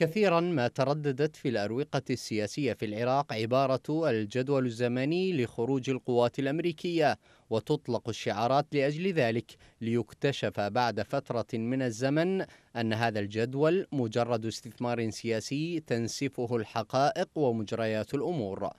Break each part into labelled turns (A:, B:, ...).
A: كثيرا ما ترددت في الأروقة السياسية في العراق عبارة الجدول الزمني لخروج القوات الأمريكية وتطلق الشعارات لأجل ذلك ليكتشف بعد فترة من الزمن أن هذا الجدول مجرد استثمار سياسي تنسفه الحقائق ومجريات الأمور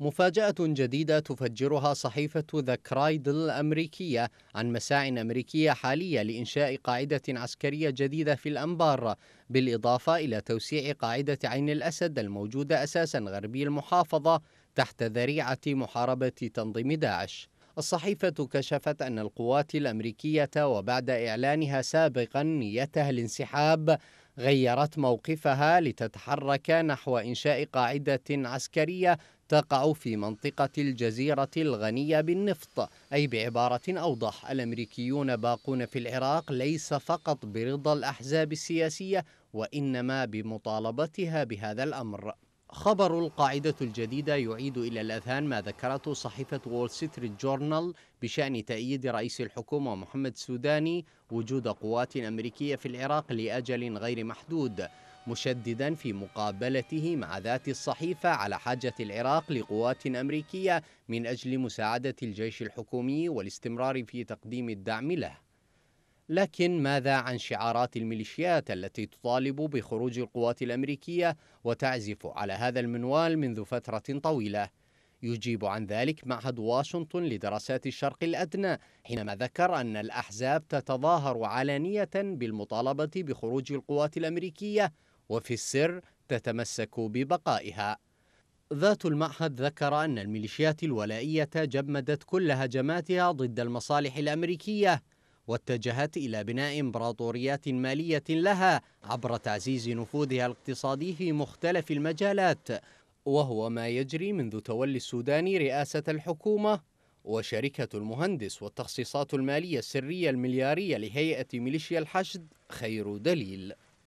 A: مفاجأة جديدة تفجرها صحيفة ذا كرايدل الأمريكية عن مساع أمريكية حالية لإنشاء قاعدة عسكرية جديدة في الأنبار بالإضافة إلى توسيع قاعدة عين الأسد الموجودة أساسا غربي المحافظة تحت ذريعة محاربة تنظيم داعش الصحيفة كشفت أن القوات الأمريكية وبعد إعلانها سابقا نيتها الانسحاب غيرت موقفها لتتحرك نحو إنشاء قاعدة عسكرية تقع في منطقة الجزيرة الغنية بالنفط أي بعبارة أوضح الأمريكيون باقون في العراق ليس فقط برضا الأحزاب السياسية وإنما بمطالبتها بهذا الأمر خبر القاعدة الجديدة يعيد إلى الأذهان ما ذكرته صحيفة وول ستريت جورنال بشأن تأييد رئيس الحكومة محمد سوداني وجود قوات أمريكية في العراق لأجل غير محدود مشددا في مقابلته مع ذات الصحيفة على حاجة العراق لقوات أمريكية من أجل مساعدة الجيش الحكومي والاستمرار في تقديم الدعم له لكن ماذا عن شعارات الميليشيات التي تطالب بخروج القوات الأمريكية وتعزف على هذا المنوال منذ فترة طويلة؟ يجيب عن ذلك معهد واشنطن لدراسات الشرق الأدنى حينما ذكر أن الأحزاب تتظاهر علانية بالمطالبة بخروج القوات الأمريكية وفي السر تتمسك ببقائها ذات المعهد ذكر أن الميليشيات الولائية جمدت كل هجماتها ضد المصالح الأمريكية واتجهت إلى بناء إمبراطوريات مالية لها عبر تعزيز نفوذها الاقتصادي في مختلف المجالات وهو ما يجري منذ تولي السودان رئاسة الحكومة وشركة المهندس والتخصيصات المالية السرية المليارية لهيئة ميليشيا الحشد خير دليل